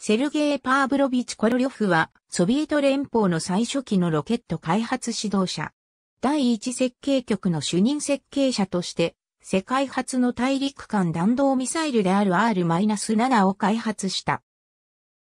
セルゲイ・パーブロビチ・コロリョフは、ソビエト連邦の最初期のロケット開発指導者。第一設計局の主任設計者として、世界初の大陸間弾道ミサイルである R-7 を開発した。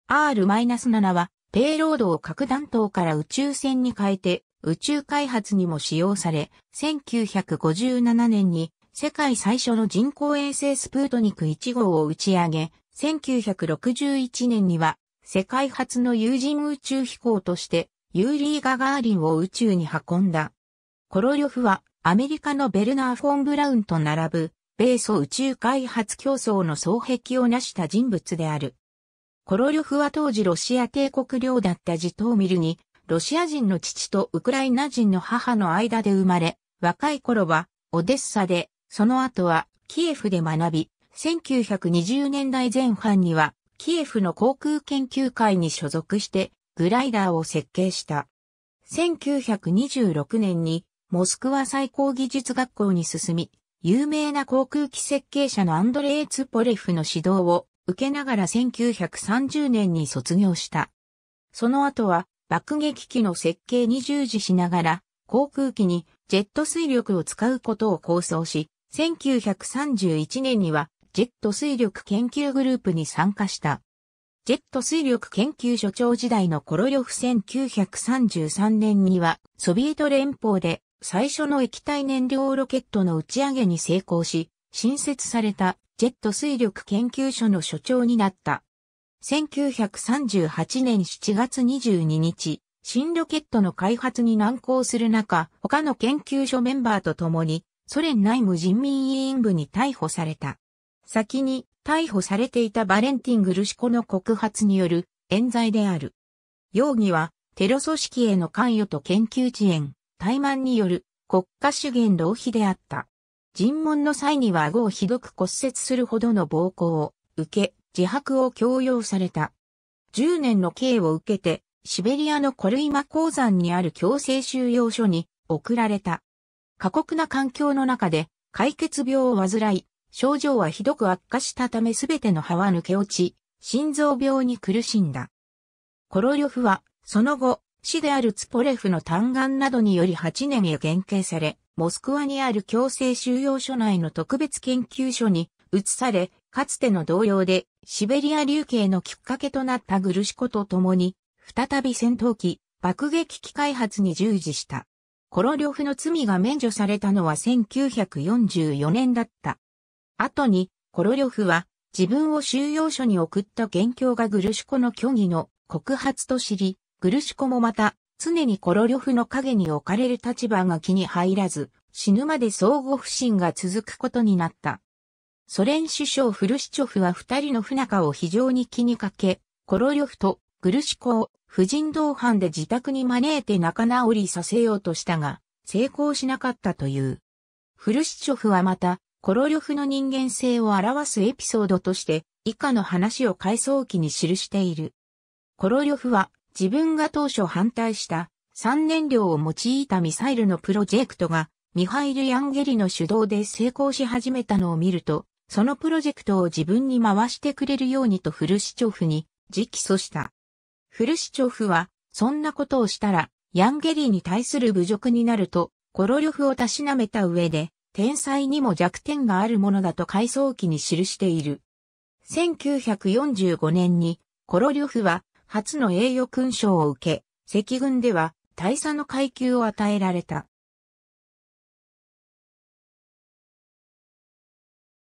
R-7 は、ペイロードを核弾頭から宇宙船に変えて、宇宙開発にも使用され、1957年に世界最初の人工衛星スプートニク1号を打ち上げ、1961年には世界初の有人宇宙飛行としてユーリー・ガガーリンを宇宙に運んだ。コロリョフはアメリカのベルナー・フォン・ブラウンと並ぶ米ソ宇宙開発競争の双璧を成した人物である。コロリョフは当時ロシア帝国領だったジトーミルに、ロシア人の父とウクライナ人の母の間で生まれ、若い頃はオデッサで、その後はキエフで学び、1920年代前半には、キエフの航空研究会に所属して、グライダーを設計した。1926年に、モスクワ最高技術学校に進み、有名な航空機設計者のアンドレイ・ツポレフの指導を受けながら1930年に卒業した。その後は爆撃機の設計に従事しながら航空機にジェット水力を使うことを構想し、1931年にはジェット水力研究グループに参加した。ジェット水力研究所長時代のコロリョフ1933年には、ソビエト連邦で最初の液体燃料ロケットの打ち上げに成功し、新設されたジェット水力研究所の所長になった。1938年7月22日、新ロケットの開発に難航する中、他の研究所メンバーと共に、ソ連内務人民委員部に逮捕された。先に逮捕されていたバレンティン・グルシコの告発による冤罪である。容疑はテロ組織への関与と研究遅延、怠慢による国家資源浪費であった。尋問の際には顎をひどく骨折するほどの暴行を受け、自白を強要された。10年の刑を受けて、シベリアのコルイマ鉱山にある強制収容所に送られた。過酷な環境の中で、解決病を患い、症状はひどく悪化したためすべての歯は抜け落ち、心臓病に苦しんだ。コロリョフは、その後、死であるツポレフの嘆願などにより8年へ減刑され、モスクワにある強制収容所内の特別研究所に移され、かつての同様でシベリア流刑のきっかけとなったグルシコと共に、再び戦闘機、爆撃機開発に従事した。コロリョフの罪が免除されたのは1944年だった。後に、コロリョフは、自分を収容所に送った元凶がグルシコの虚偽の告発と知り、グルシコもまた、常にコロリョフの影に置かれる立場が気に入らず、死ぬまで相互不信が続くことになった。ソ連首相フルシチョフは二人の不仲を非常に気にかけ、コロリョフとグルシコを夫人同伴で自宅に招いて仲直りさせようとしたが、成功しなかったという。フルシチョフはまた、コロリョフの人間性を表すエピソードとして、以下の話を回想記に記している。コロリョフは、自分が当初反対した、3燃料を用いたミサイルのプロジェクトが、ミハイル・ヤンゲリの主導で成功し始めたのを見ると、そのプロジェクトを自分に回してくれるようにとフルシチョフに直訴した。フルシチョフは、そんなことをしたら、ヤンゲリに対する侮辱になると、コロリョフをたしなめた上で、天才にも弱点があるものだと回想記に記している。1945年に、コロリョフは初の栄誉勲章を受け、赤軍では大佐の階級を与えられた。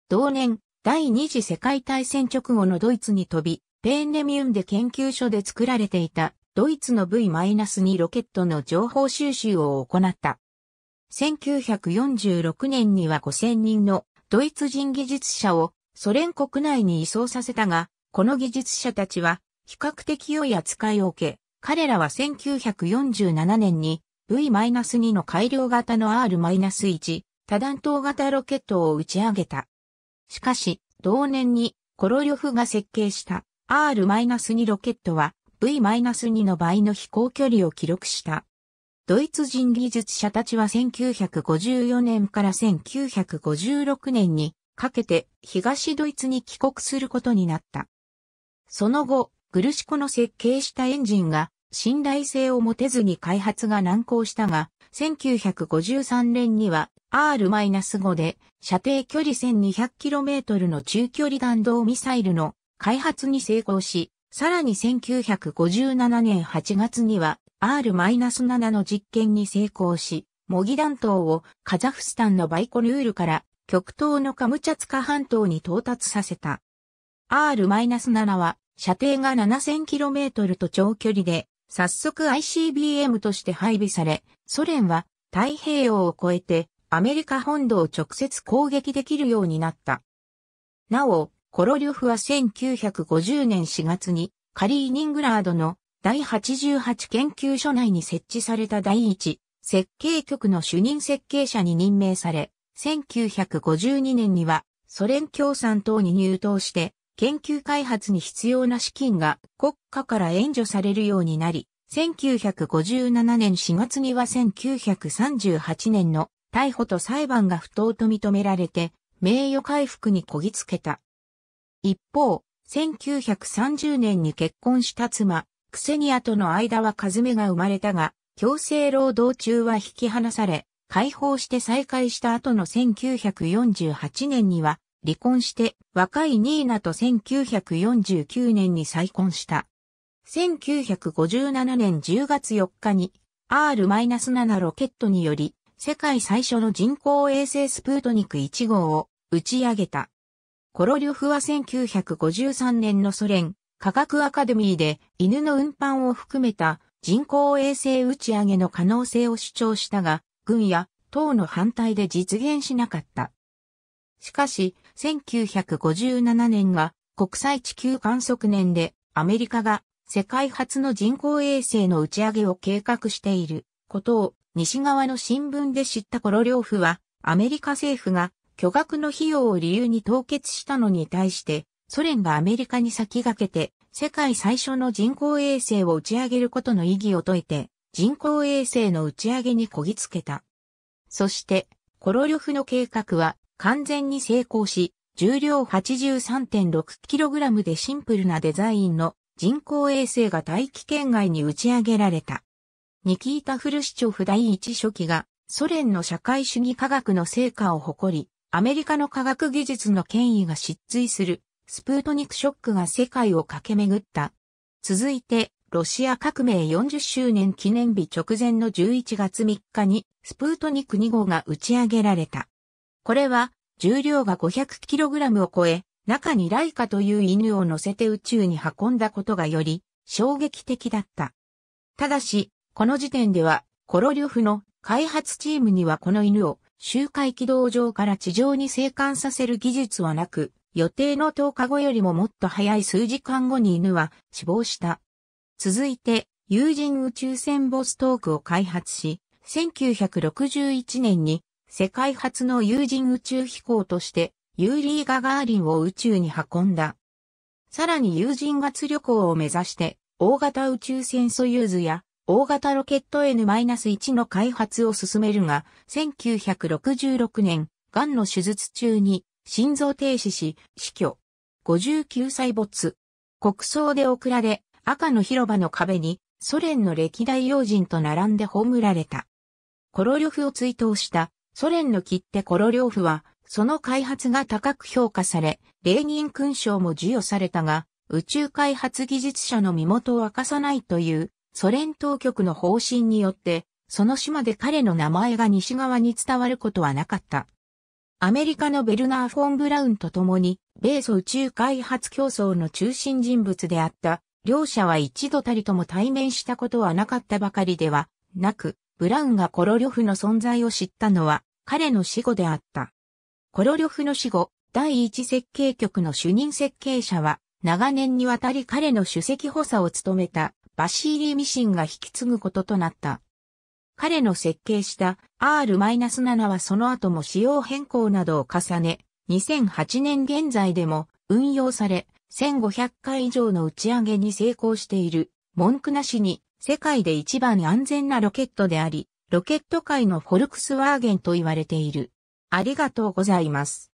同年、第二次世界大戦直後のドイツに飛び、ペーネミウンで研究所で作られていたドイツの V-2 ロケットの情報収集を行った。1946年には5000人のドイツ人技術者をソ連国内に移送させたが、この技術者たちは比較的良い扱いを受け、彼らは1947年に V-2 の改良型の R-1 多弾頭型ロケットを打ち上げた。しかし、同年にコロリョフが設計した R-2 ロケットは V-2 の倍の飛行距離を記録した。ドイツ人技術者たちは1954年から1956年にかけて東ドイツに帰国することになった。その後、グルシコの設計したエンジンが信頼性を持てずに開発が難航したが、1953年には R-5 で射程距離 1200km の中距離弾道ミサイルの開発に成功し、さらに1957年8月には R-7 の実験に成功し、模擬弾頭をカザフスタンのバイコルールから極東のカムチャツカ半島に到達させた。R-7 は射程が 7000km と長距離で、早速 ICBM として配備され、ソ連は太平洋を越えてアメリカ本土を直接攻撃できるようになった。なお、コロリョフは1950年4月にカリーニングラードの第88研究所内に設置された第一設計局の主任設計者に任命され、1952年にはソ連共産党に入党して、研究開発に必要な資金が国家から援助されるようになり、1957年4月には1938年の逮捕と裁判が不当と認められて、名誉回復にこぎつけた。一方、1930年に結婚した妻、クセニアとの間はカズメが生まれたが、強制労働中は引き離され、解放して再会した後の1948年には離婚して若いニーナと1949年に再婚した。1957年10月4日に R-7 ロケットにより世界最初の人工衛星スプートニク1号を打ち上げた。コロリョフは1953年のソ連科学アカデミーで犬の運搬を含めた人工衛星打ち上げの可能性を主張したが、軍や党の反対で実現しなかった。しかし、1957年が国際地球観測年でアメリカが世界初の人工衛星の打ち上げを計画していることを西側の新聞で知った頃両夫はアメリカ政府が巨額の費用を理由に凍結したのに対してソ連がアメリカに先駆けて、世界最初の人工衛星を打ち上げることの意義を説いて、人工衛星の打ち上げにこぎつけた。そして、コロリョフの計画は完全に成功し、重量 83.6kg でシンプルなデザインの人工衛星が大気圏外に打ち上げられた。ニキータ・フルシチョフ第一書記がソ連の社会主義科学の成果を誇り、アメリカの科学技術の権威が失墜するスプートニクショックが世界を駆け巡った。続いて、ロシア革命40周年記念日直前の11月3日に、スプートニク2号が打ち上げられた。これは、重量が 500kg を超え、中にライカという犬を乗せて宇宙に運んだことがより、衝撃的だった。ただし、この時点では、コロリョフの開発チームにはこの犬を周回軌道上から地上に生還させる技術はなく、予定の10日後よりももっと早い数時間後に犬は死亡した。続いて、有人宇宙船ボストークを開発し、1961年に世界初の有人宇宙飛行としてユーリー・ガガーリンを宇宙に運んだ。さらに有人月旅行を目指して大型宇宙船ソユーズや大型ロケット N-1 の開発を進めるが、1966年、癌の手術中に心臓停止し、死去。59歳没。国葬で送られ、赤の広場の壁に、ソ連の歴代要人と並んで葬られた。コロリョフを追悼したソ連の切手コロリョフは、その開発が高く評価され、レーニン勲章も授与されたが、宇宙開発技術者の身元を明かさないというソ連当局の方針によって、その島で彼の名前が西側に伝わることはなかった。アメリカのベルナー・フォン・ブラウンと共に、米ソ宇宙開発競争の中心人物であった、両者は一度たりとも対面したことはなかったばかりではなく、ブラウンがコロリョフの存在を知ったのは彼の死後であった。コロリョフの死後、第一設計局の主任設計者は、長年にわたり彼の主席補佐を務めたバシーリー・ミシンが引き継ぐこととなった。彼の設計した R-7 はその後も仕様変更などを重ね、2008年現在でも運用され、1500回以上の打ち上げに成功している、文句なしに世界で一番安全なロケットであり、ロケット界のフォルクスワーゲンと言われている。ありがとうございます。